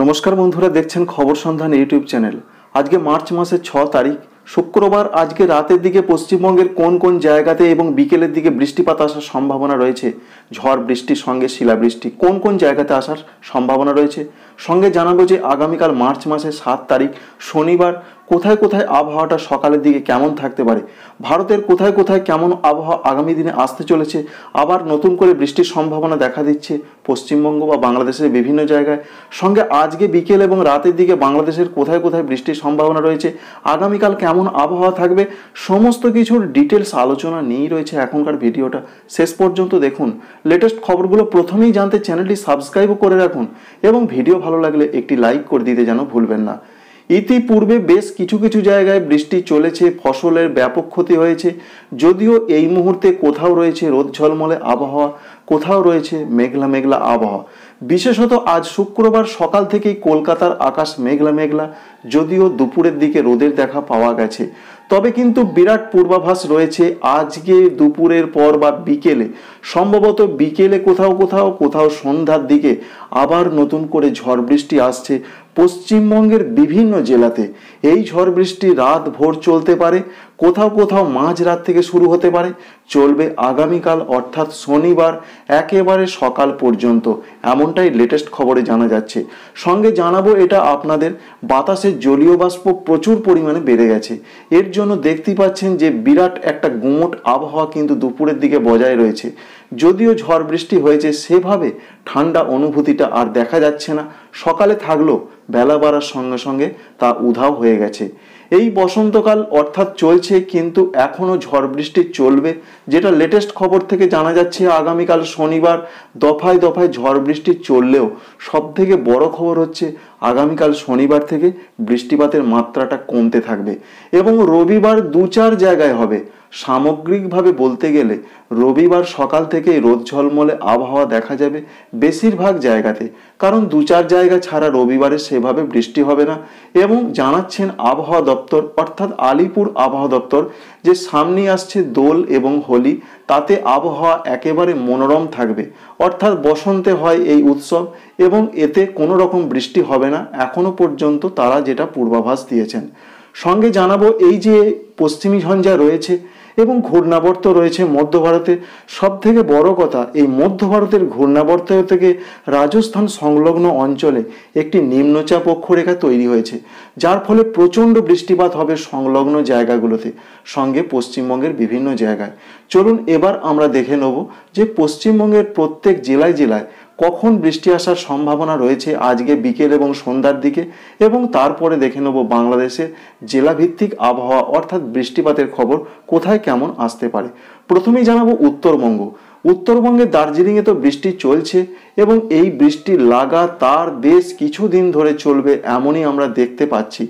নমস্কার বন্ধুরা দেখছেন খবর সন্ধান ইউটিউব চ্যানেল আজকে মার্চ মাসের ছ তারিখ শুক্রবার আজকে রাতের দিকে পশ্চিমবঙ্গের কোন কোন জায়গাতে এবং বিকেলের দিকে বৃষ্টিপাত আসার সম্ভাবনা রয়েছে ঝড় বৃষ্টির সঙ্গে শিলাবৃষ্টি কোন কোন জায়গাতে আসার সম্ভাবনা রয়েছে সঙ্গে জানাবো যে আগামীকাল মার্চ মাসের সাত তারিখ শনিবার কোথায় কোথায় আবহাওয়াটা সকালের দিকে কেমন থাকতে পারে ভারতের কোথায় কোথায় কেমন আবহাওয়া আগামী দিনে আসতে চলেছে আবার নতুন করে বৃষ্টির সম্ভাবনা দেখা দিচ্ছে পশ্চিমবঙ্গ বা বাংলাদেশের বিভিন্ন জায়গায় সঙ্গে আজকে বিকেল এবং রাতের দিকে বাংলাদেশের কোথায় কোথায় বৃষ্টির সম্ভাবনা রয়েছে আগামীকাল কেমন আবহাওয়া থাকবে সমস্ত কিছুর ডিটেলস আলোচনা নিয়েই রয়েছে এখনকার ভিডিওটা শেষ পর্যন্ত দেখুন লেটেস্ট খবরগুলো প্রথমেই জানতে চ্যানেলটি সাবস্ক্রাইবও করে রাখুন এবং ভিডিও ভালো লাগলে একটি লাইক করে দিতে যেন ভুলবেন না ইতিপূর্বে বেশ কিছু কিছু জায়গায় বৃষ্টি চলেছে ফসলের ব্যাপক ক্ষতি হয়েছে যদিও এই মুহূর্তে কোথাও রয়েছে রোদ ঝলমলে আবহাওয়া কোথাও রয়েছে মেঘলা মেঘলা আবহাওয়া বিশেষত আজ শুক্রবার সকাল থেকেই কলকাতার আকাশ মেঘলা মেঘলা যদিও দুপুরের দিকে রোদের দেখা পাওয়া গেছে তবে কিন্তু বিরাট পূর্বাভাস রয়েছে আজকে দুপুরের পর বা বিকেলে সম্ভবত বিকেলে কোথাও কোথাও কোথাও সন্ধ্যার দিকে আবার নতুন করে ঝড় বৃষ্টি আসছে পশ্চিমবঙ্গের বিভিন্ন জেলাতে এই ঝড় বৃষ্টি রাত ভোর চলতে পারে কোথাও কোথাও মাঝ রাত থেকে শুরু হতে পারে চলবে আগামীকাল অর্থাৎ শনিবার একেবারে সকাল পর্যন্ত এমন এমনটাই লেটেস্ট খবরে জানা যাচ্ছে সঙ্গে জানাবো এটা আপনাদের বাতাসে জলীয় বাষ্প প্রচুর পরিমাণে বেড়ে গেছে এর জন্য দেখতেই পাচ্ছেন যে বিরাট একটা গুমট আবহাওয়া কিন্তু দুপুরের দিকে বজায় রয়েছে যদিও ঝড় বৃষ্টি হয়েছে সেভাবে ঠান্ডা অনুভূতিটা আর দেখা যাচ্ছে না সকালে থাকলেও বেলা বাড়ার সঙ্গে সঙ্গে তা উধাও হয়ে গেছে এই বসন্তকাল অর্থাৎ চলছে কিন্তু এখনও ঝড় বৃষ্টি চলবে যেটা লেটেস্ট খবর থেকে জানা যাচ্ছে আগামীকাল শনিবার দফায় দফায় ঝড় বৃষ্টি চললেও সবথেকে বড় খবর হচ্ছে আগামীকাল শনিবার থেকে বৃষ্টিপাতের মাত্রাটা কমতে থাকবে এবং রবিবার দু চার জায়গায় হবে সামগ্রিকভাবে বলতে গেলে রবিবার সকাল থেকেই রোদ ঝলমলে আবহাওয়া দেখা যাবে বেশিরভাগ জায়গাতে কারণ দু চার জায়গা ছাড়া রবিবারে সেভাবে বৃষ্টি হবে না এবং জানাচ্ছেন আবহাওয়া দপ্তর অর্থাৎ আলিপুর আবহাওয়া দপ্তর যে সামনে আসছে দোল এবং হোলি তাতে আবহাওয়া একেবারে মনোরম থাকবে অর্থাৎ বসন্তে হয় এই উৎসব এবং এতে কোনো রকম বৃষ্টি হবে না এখনও পর্যন্ত তারা যেটা পূর্বাভাস দিয়েছেন সঙ্গে জানাবো এই যে পশ্চিমী ঝঞ্ঝা রয়েছে এবং ঘূর্ণাবর্ত রয়েছে মধ্য ভারতে সবথেকে বড় কথা এই মধ্য ভারতের ঘূর্ণাবর্ত থেকে রাজস্থান সংলগ্ন অঞ্চলে একটি নিম্নচাপ অক্ষরেখা তৈরি হয়েছে যার ফলে প্রচণ্ড বৃষ্টিপাত হবে সংলগ্ন জায়গাগুলোতে সঙ্গে পশ্চিমবঙ্গের বিভিন্ন জায়গায় চলুন এবার আমরা দেখে নেব যে পশ্চিমবঙ্গের প্রত্যেক জেলায় জেলায় কখন বৃষ্টি আসার সম্ভাবনা রয়েছে আজকে বিকেল এবং সন্ধ্যার দিকে এবং তারপরে দেখে নেব বাংলাদেশের জেলাভিত্তিক আবহাওয়া অর্থাৎ বৃষ্টিপাতের খবর কোথায় কেমন আসতে পারে প্রথমেই জানাবো উত্তরবঙ্গ উত্তরবঙ্গে দার্জিলিংয়ে তো বৃষ্টি চলছে এবং এই বৃষ্টি লাগাতার দেশ কিছুদিন ধরে চলবে এমনই আমরা দেখতে পাচ্ছি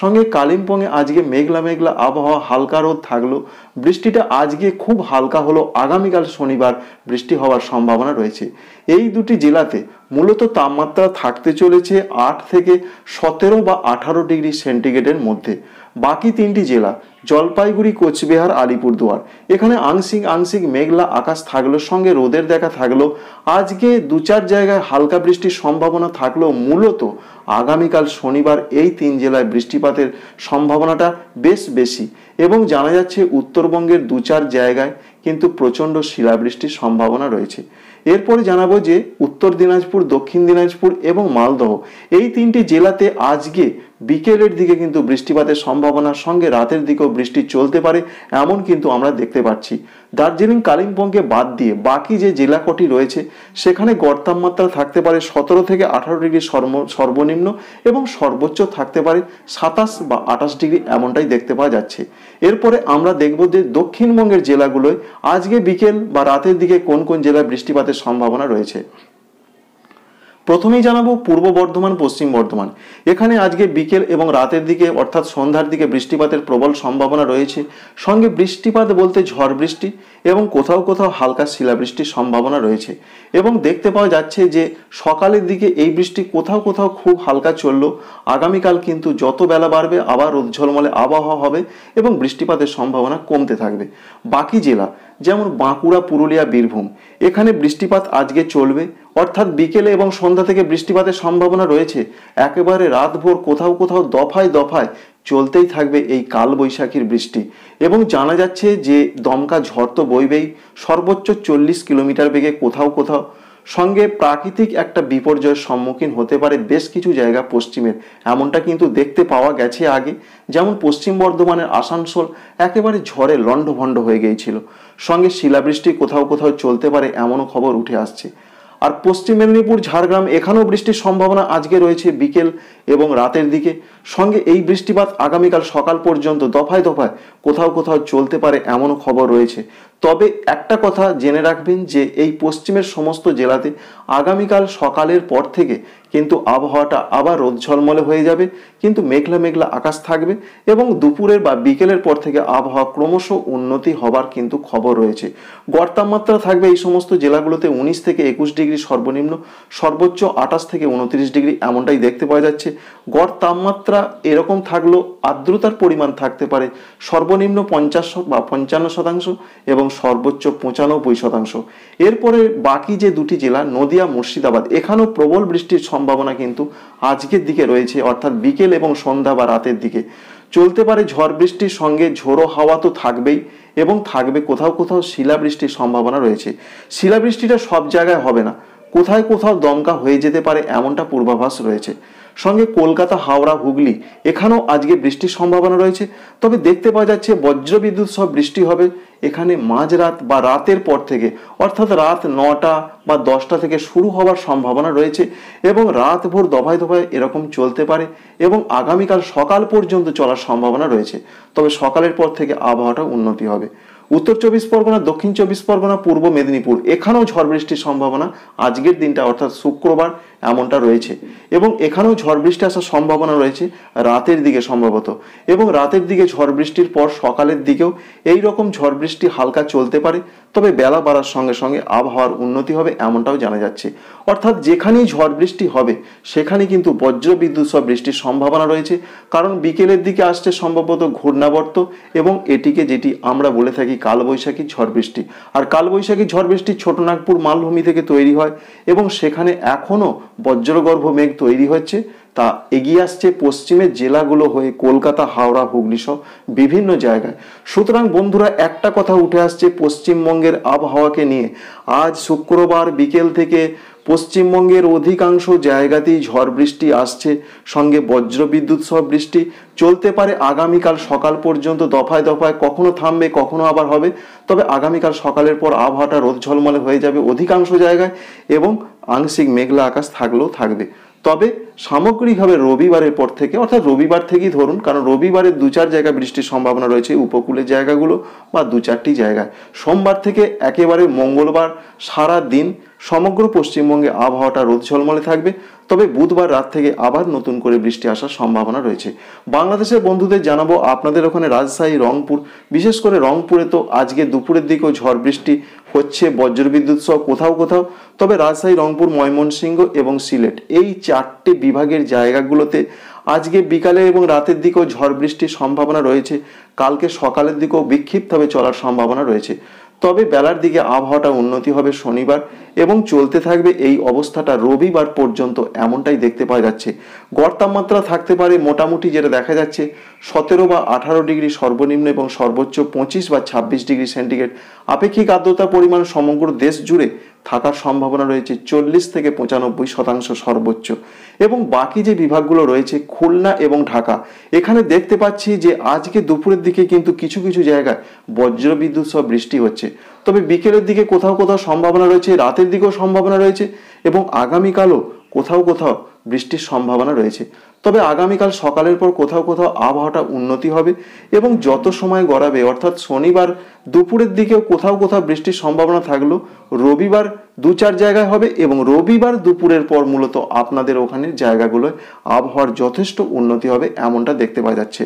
সঙ্গে কালিম্পংয়ে আজকে মেঘলা মেঘলা আবহাওয়া হালকা রোদ থাকলো বৃষ্টিটা আজকে খুব হালকা হলো আগামীকাল শনিবার বৃষ্টি হওয়ার সম্ভাবনা রয়েছে এই দুটি জেলাতে মূলত তাপমাত্রা থাকতে চলেছে আট থেকে সতেরো বা আঠারো ডিগ্রি সেন্টিগ্রেডের মধ্যে বাকি তিনটি জেলা জলপাইগুড়ি কোচবিহার আলিপুরদুয়ার এখানে আংশিক আংশিক মেঘলা আকাশ থাকলো সঙ্গে রোদের দেখা থাকলো আজকে দু চার জায়গায় হালকা বৃষ্টির সম্ভাবনা থাকলেও মূলত আগামীকাল শনিবার এই তিন জেলায় বৃষ্টিপাতের সম্ভাবনাটা বেশ বেশি এবং জানা যাচ্ছে উত্তরবঙ্গের দু চার জায়গায় কিন্তু প্রচণ্ড শিলাবৃষ্টির সম্ভাবনা রয়েছে এরপরে জানাবো যে উত্তর দিনাজপুর দক্ষিণ দিনাজপুর এবং মালদহ এই তিনটি জেলাতে আজকে বিকেলের দিকে কিন্তু বৃষ্টিপাতের সম্ভাবনার সঙ্গে রাতের দিকেও বৃষ্টি চলতে পারে এমন কিন্তু আমরা দেখতে পাচ্ছি দার্জিলিং কালিম্পংকে বাদ দিয়ে বাকি যে জেলা কটি রয়েছে সেখানে গড় তাপমাত্রা থাকতে পারে সতেরো থেকে আঠারো ডিগ্রি সর্বনিম্ন এবং সর্বোচ্চ থাকতে পারে সাতাশ বা আঠাশ ডিগ্রি এমনটাই দেখতে পাওয়া যাচ্ছে এরপরে আমরা দেখব যে দক্ষিণবঙ্গের জেলাগুলোয় আজকে বিকেল বা রাতের দিকে কোন কোন জেলায় বৃষ্টিপাতের সম্ভাবনা রয়েছে প্রথমেই জানাবো পূর্ব বর্ধমান পশ্চিম বর্ধমান এখানে আজকে বিকেল এবং রাতের দিকে অর্থাৎ সন্ধ্যার দিকে বৃষ্টিপাতের প্রবল সম্ভাবনা রয়েছে সঙ্গে বৃষ্টিপাত বলতে ঝড় বৃষ্টি এবং কোথাও কোথাও হালকা শিলাবৃষ্টির সম্ভাবনা রয়েছে এবং দেখতে পাওয়া যাচ্ছে যে সকালের দিকে এই বৃষ্টি কোথাও কোথাও খুব হালকা চলল আগামীকাল কিন্তু যত বেলা বাড়বে আবার রোদ ঝলমলে আবহাওয়া হবে এবং বৃষ্টিপাতের সম্ভাবনা কমতে থাকবে বাকি জেলা যেমন বাঁকুড়া পুরুলিয়া বীরভূম এখানে বৃষ্টিপাত আজকে চলবে অর্থাৎ বিকেলে এবং সন্ধ্যা থেকে বৃষ্টিপাতের সম্ভাবনা রয়েছে একেবারে রাতভর কোথাও কোথাও দফায় দফায় চলতেই থাকবে এই কালবৈশাখীর বৃষ্টি এবং জানা যাচ্ছে যে দমকা ঝড় তো বইবেই সর্বোচ্চ চল্লিশ কিলোমিটার বেগে কোথাও কোথাও সঙ্গে প্রাকৃতিক একটা বিপর্যয়ের সম্মুখীন হতে পারে বেশ কিছু জায়গা পশ্চিমের এমনটা কিন্তু দেখতে পাওয়া গেছে আগে যেমন পশ্চিম বর্ধমানের আসানসোল একেবারে ঝড়ে লণ্ডভণ্ড হয়ে গিয়েছিল সঙ্গে শিলাবৃষ্টি কোথাও কোথাও চলতে পারে এমনও খবর উঠে আসছে আর পশ্চিম মেদিনীপুর ঝাড়গ্রাম এখানেও বৃষ্টির সম্ভাবনা আজকে রয়েছে বিকেল এবং রাতের দিকে সঙ্গে এই বৃষ্টিপাত আগামীকাল সকাল পর্যন্ত দফায় দফায় কোথাও কোথাও চলতে পারে এমনও খবর রয়েছে তবে একটা কথা জেনে রাখবেন যে এই পশ্চিমের সমস্ত জেলাতে আগামীকাল সকালের পর থেকে কিন্তু আবহাওয়াটা আবার রোদ ঝলমলে হয়ে যাবে কিন্তু মেঘলা মেঘলা আকাশ থাকবে এবং দুপুরের বা বিকেলের পর থেকে আবহাওয়া ক্রমশ উন্নতি হবার কিন্তু খবর রয়েছে গড় তাপমাত্রা থাকবে এই সমস্ত জেলাগুলোতে উনিশ থেকে একুশ ডিগ্রি সর্বনিম্ন সর্বোচ্চ আঠাশ থেকে উনত্রিশ ডিগ্রি এমনটাই দেখতে পাওয়া যাচ্ছে গড় তাপমাত্রা এরকম থাকলেও আর্দ্রতার পরিমাণ থাকতে পারে সর্বনিম্ন পঞ্চাশ বা পঞ্চান্ন শতাংশ এবং সর্বোচ্চ পঁচানব্বই শতাংশ এরপরে বাকি যে দুটি জেলা নদিয়া মুর্শিদাবাদ এখানেও প্রবল বৃষ্টির সম্ভাবনা কিন্তু আজকের দিকে রয়েছে অর্থাৎ বিকেল এবং সন্ধ্যা বা রাতের দিকে চলতে পারে ঝড় বৃষ্টির সঙ্গে ঝোড়ো হাওয়া তো থাকবেই এবং থাকবে কোথাও কোথাও শিলাবৃষ্টির সম্ভাবনা রয়েছে শিলাবৃষ্টিটা সব জায়গায় হবে না কোথায় কোথাও দমকা হয়ে যেতে পারে এমনটা পূর্বাভাস রয়েছে সঙ্গে কলকাতা হাওড়া হুগলি এখানেও আজকে বৃষ্টির সম্ভাবনা রয়েছে তবে দেখতে পাওয়া যাচ্ছে বজ্রবিদ্যুৎ সব বৃষ্টি হবে এখানে মাঝরাত বা রাতের পর থেকে অর্থাৎ রাত নটা বা দশটা থেকে শুরু হওয়ার সম্ভাবনা রয়েছে এবং রাত ভোর দফায় দফায় এরকম চলতে পারে এবং আগামীকাল সকাল পর্যন্ত চলার সম্ভাবনা রয়েছে তবে সকালের পর থেকে আবহাওয়াটা উন্নতি হবে উত্তর চব্বিশ পরগনা দক্ষিণ চব্বিশ পরগনা পূর্ব মেদিনীপুর এখানেও ঝড় বৃষ্টির সম্ভাবনা আজকের দিনটা অর্থাৎ শুক্রবার এমনটা রয়েছে এবং এখানেও ঝড় বৃষ্টি আসার সম্ভাবনা রয়েছে রাতের দিকে সম্ভবত এবং রাতের দিকে ঝড় বৃষ্টির পর সকালের দিকেও এই রকম ঝড় বৃষ্টি হালকা চলতে পারে তবে বেলা বাড়ার সঙ্গে সঙ্গে আবহাওয়ার উন্নতি হবে এমনটাও জানা যাচ্ছে অর্থাৎ যেখানেই ঝড় বৃষ্টি হবে সেখানে কিন্তু বজ্রবিদ্যুৎ সব বৃষ্টির সম্ভাবনা রয়েছে কারণ বিকেলের দিকে আসছে সম্ভবত ঘূর্ণাবর্ত এবং এটিকে যেটি আমরা বলে থাকি কালবৈশাখী ঝড় বৃষ্টি আর কালবৈশাখী ঝড় বৃষ্টি ছোটনাগপুর মালভূমি থেকে তৈরি হয় এবং সেখানে এখনও বজ্রগর্ভ মেঘ তৈরি হচ্ছে তা এগিয়ে আসছে পশ্চিমের জেলাগুলো হয়ে কলকাতা হাওড়া হুগলি সহ বিভিন্ন জায়গায় সুতরাং বন্ধুরা একটা কথা উঠে আসছে পশ্চিমবঙ্গের আবহাওয়াকে নিয়ে আজ শুক্রবার বিকেল থেকে পশ্চিমবঙ্গের অধিকাংশ জায়গাতেই ঝড় বৃষ্টি আসছে সঙ্গে বজ্রবিদ্যুৎ সহ বৃষ্টি চলতে পারে আগামীকাল সকাল পর্যন্ত দফায় দফায় কখনো থামবে কখনো আবার হবে তবে আগামীকাল সকালের পর আবহাওয়াটা রোদ ঝলমলে হয়ে যাবে অধিকাংশ জায়গায় এবং আংশিক মেঘলা আকাশ থাকলেও থাকবে তবে সামগ্রিকভাবে রবিবারের পর থেকে অর্থাৎ রবিবার থেকেই ধরুন কারণ রবিবারের দু চার জায়গা বৃষ্টির সম্ভাবনা রয়েছে উপকূলের জায়গাগুলো বা দু চারটি জায়গায় সোমবার থেকে একেবারে মঙ্গলবার সারা দিন সমগ্র পশ্চিমবঙ্গে আবহাওয়াটা রোদ ঝলমলে থাকবে তবে বুধবার রাত থেকে আবার নতুন করে বৃষ্টি আসার সম্ভাবনা রয়েছে বাংলাদেশের বন্ধুদের জানাবো আপনাদের ওখানে রাজশাহী রংপুর বিশেষ করে রংপুরে তো আজকে দুপুরের দিকেও ঝড় বৃষ্টি হচ্ছে বজ্রবিদ্যুৎ সহ কোথাও কোথাও তবে রাজশাহী রংপুর ময়মনসিংহ এবং সিলেট এই চারটে বিভাগের জায়গাগুলোতে আজকে বিকালে এবং রাতের দিকেও ঝড় বৃষ্টির সম্ভাবনা রয়েছে কালকে সকালের দিকেও বিক্ষিপ্তভাবে চলার সম্ভাবনা রয়েছে তবে বেলার দিকে আবহাওয়াটা উন্নতি হবে শনিবার এবং চলতে থাকবে এই অবস্থাটা রবিবার পর্যন্ত এমনটাই দেখতে পাওয়া যাচ্ছে গড় তাপমাত্রা থাকতে পারে মোটামুটি যেটা দেখা যাচ্ছে সতেরো বা আঠারো ডিগ্রি সর্বনিম্ন এবং সর্বোচ্চ পঁচিশ বা ছাব্বিশ ডিগ্রি সেন্টিগ্রেড আপেক্ষিক আর্দ্রতা পরিমাণ সমগ্র দেশ জুড়ে থাকার সম্ভাবনা রয়েছে চল্লিশ থেকে পঁচানব্বই শতাংশ সর্বোচ্চ এবং বাকি যে বিভাগগুলো রয়েছে খুলনা এবং ঢাকা এখানে দেখতে পাচ্ছি যে আজকে দুপুরের দিকে কিন্তু কিছু কিছু জায়গায় বজ্রবিদ্যুৎ সহ বৃষ্টি হচ্ছে তবে বিকেলের দিকে কোথাও কোথাও সম্ভাবনা রয়েছে রাতের দিকেও সম্ভাবনা রয়েছে এবং আগামীকালও কোথাও কোথাও বৃষ্টির সম্ভাবনা রয়েছে তবে আগামীকাল সকালের পর কোথাও কোথাও আবহাওয়াটা উন্নতি হবে এবং যত সময় গড়াবে অর্থাৎ শনিবার দুপুরের দিকেও কোথাও কোথাও বৃষ্টির সম্ভাবনা থাকলো রবিবার দু চার জায়গায় হবে এবং রবিবার দুপুরের পর মূলত আপনাদের ওখানে জায়গাগুলোয় আবহাওয়ার যথেষ্ট উন্নতি হবে এমনটা দেখতে পাওয়া যাচ্ছে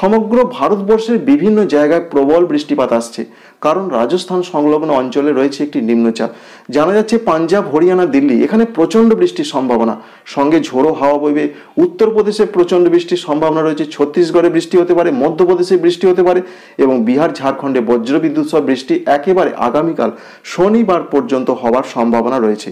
সমগ্র ভারতবর্ষের বিভিন্ন জায়গায় প্রবল বৃষ্টিপাত আসছে কারণ রাজস্থান সংলগ্ন অঞ্চলে রয়েছে একটি নিম্নচাপ জানা যাচ্ছে পাঞ্জাব হরিয়ানা দিল্লি এখানে প্রচণ্ড বৃষ্টির সম্ভাবনা সঙ্গে ঝোড়ো হাওয়া বইবে উত্তরপ্রদেশে প্রচণ্ড বৃষ্টির সম্ভাবনা রয়েছে ছত্তিশগড়ে বৃষ্টি হতে পারে মধ্যপ্রদেশে বৃষ্টি হতে পারে এবং বিহার ঝাড়খণ্ডে বজ্রবিদ্যুৎ সহ বৃষ্টি একেবারে আগামীকাল শনিবার পর্যন্ত হওয়ার সম্ভাবনা রয়েছে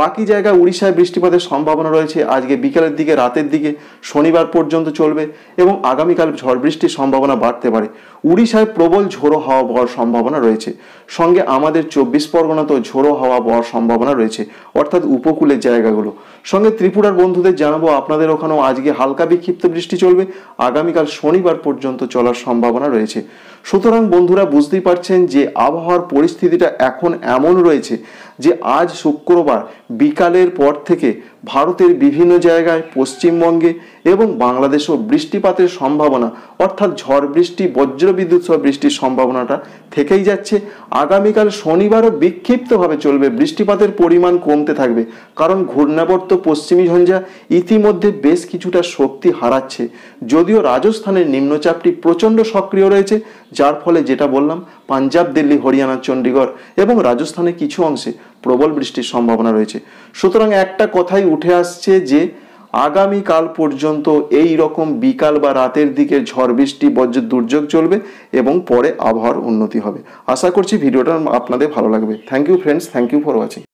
বাকি জায়গায় উড়িষ্যায় বৃষ্টিপাতের সম্ভাবনা রয়েছে আজকে বিকেলের দিকে রাতের দিকে শনিবার পর্যন্ত চলবে এবং আগামীকাল ঝড় বৃষ্টির সম্ভাবনা বাড়তে পারে উড়িষ্যায় প্রবল ঝোড়ো হাওয়া হওয়ার সম্ভাবনা রয়েছে সঙ্গে আমাদের চব্বিশ তো ঝোড়ো হাওয়া বড় সম্ভাবনা রয়েছে অর্থাৎ উপকূলের জায়গাগুলো সঙ্গে ত্রিপুরার বন্ধুদের জানাবো আপনাদের ওখানেও আজকে হালকা বিক্ষিপ্ত বৃষ্টি চলবে আগামীকাল শনিবার পর্যন্ত চলার সম্ভাবনা রয়েছে সুতরাং বন্ধুরা বুঝতেই পারছেন যে আবহাওয়ার পরিস্থিতিটা এখন এমন রয়েছে যে আজ শুক্রবার বিকালের পর থেকে ভারতের বিভিন্ন জায়গায় পশ্চিমবঙ্গে এবং বাংলাদেশেও বৃষ্টিপাতের সম্ভাবনা অর্থাৎ ঝড় বৃষ্টি বজ্রবিদ্যুৎ সহ বৃষ্টির সম্ভাবনাটা থেকেই যাচ্ছে আগামীকাল শনিবারও বিক্ষিপ্তভাবে চলবে বৃষ্টিপাতের পরিমাণ কমতে থাকবে কারণ ঘূর্ণাবর্ত পশ্চিমী ঝঞ্ঝা ইতিমধ্যে বেশ কিছুটা শক্তি হারাচ্ছে যদিও রাজস্থানের নিম্নচাপটি প্রচণ্ড সক্রিয় রয়েছে যার ফলে যেটা বললাম পাঞ্জাব দিল্লি হরিয়ানা চণ্ডীগড় এবং রাজস্থানের কিছু অংশে প্রবল বৃষ্টির সম্ভাবনা রয়েছে সুতরাং একটা কথাই উঠে আসছে যে আগামীকাল পর্যন্ত এই রকম বিকাল বা রাতের দিকে ঝড় বৃষ্টি বজ্র দুর্যোগ চলবে এবং পরে আবহাওয়ার উন্নতি হবে আশা করছি ভিডিওটা আপনাদের ভালো লাগবে thank you friends thank you for watching